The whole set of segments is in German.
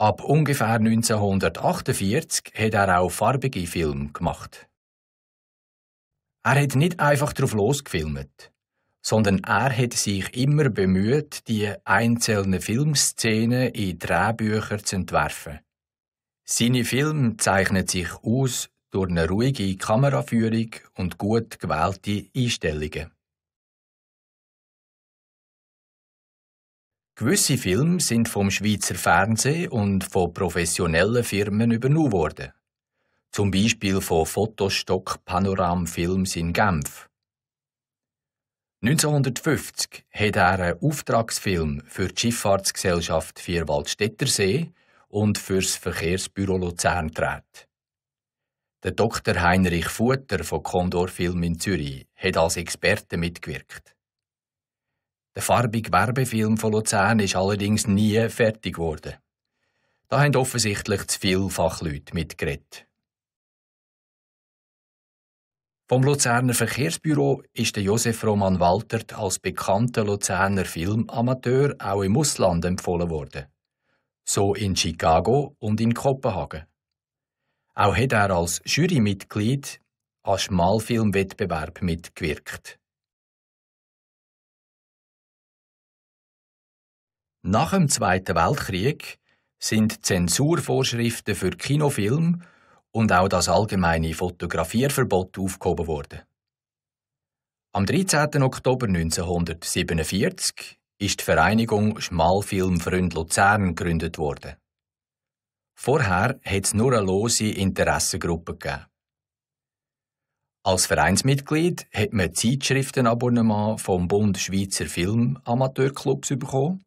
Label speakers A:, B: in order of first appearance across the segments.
A: Ab ungefähr 1948 hat
B: er auch farbige Filme gemacht. Er hat nicht einfach drauf losgefilmt, sondern er hat sich immer bemüht, die einzelnen Filmszenen in Drehbücher zu entwerfen. Seine Filme zeichnen sich aus durch eine ruhige Kameraführung und gut gewählte Einstellungen.
A: Gewisse Filme
B: sind vom Schweizer Fernsehen und von professionellen Firmen übernommen worden. Zum Beispiel von Fotostock Panoram Films in Genf. 1950 hat er einen Auftragsfilm für die Schifffahrtsgesellschaft Vierwaldstättersee und für das Verkehrsbüro Luzern gedreht. Der Dr. Heinrich Futter von Condor Film in Zürich hat als Experte mitgewirkt. Der farbige Werbefilm von Luzern ist allerdings nie fertig geworden. Da haben offensichtlich zu viele Fachleute mitgeredet. Vom Luzerner Verkehrsbüro ist der Josef Roman Waltert als bekannter Luzerner Filmamateur auch im Ausland empfohlen worden. So in Chicago und in Kopenhagen. Auch hat er als Jurymitglied an Schmalfilmwettbewerb mitgewirkt. Nach dem Zweiten Weltkrieg sind Zensurvorschriften für Kinofilm und auch das allgemeine Fotografierverbot aufgehoben worden. Am 13. Oktober 1947 ist die Vereinigung Schmalfilmfreund Luzern gegründet worden. Vorher hat es nur eine lose Interessengruppe gegeben. Als Vereinsmitglied hat man Zeitschriftenabonnement vom Bund Schweizer Film Amateurclubs bekommen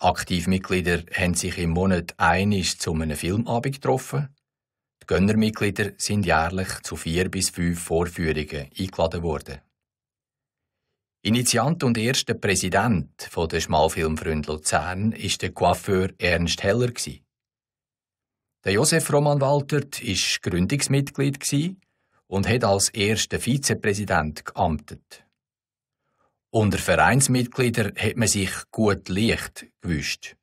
B: Aktivmitglieder haben sich im Monat einig zu einem Filmabend getroffen. Die Gönnermitglieder sind jährlich zu vier bis fünf Vorführungen eingeladen worden. Initiant und erster Präsident der Schmalfilmfreund Luzern war der Coiffeur Ernst Heller. Der Josef Roman Waltert war Gründungsmitglied und hat als erster Vizepräsident geamtet. Unter Vereinsmitgliedern hat man sich gut leicht
A: gewischt.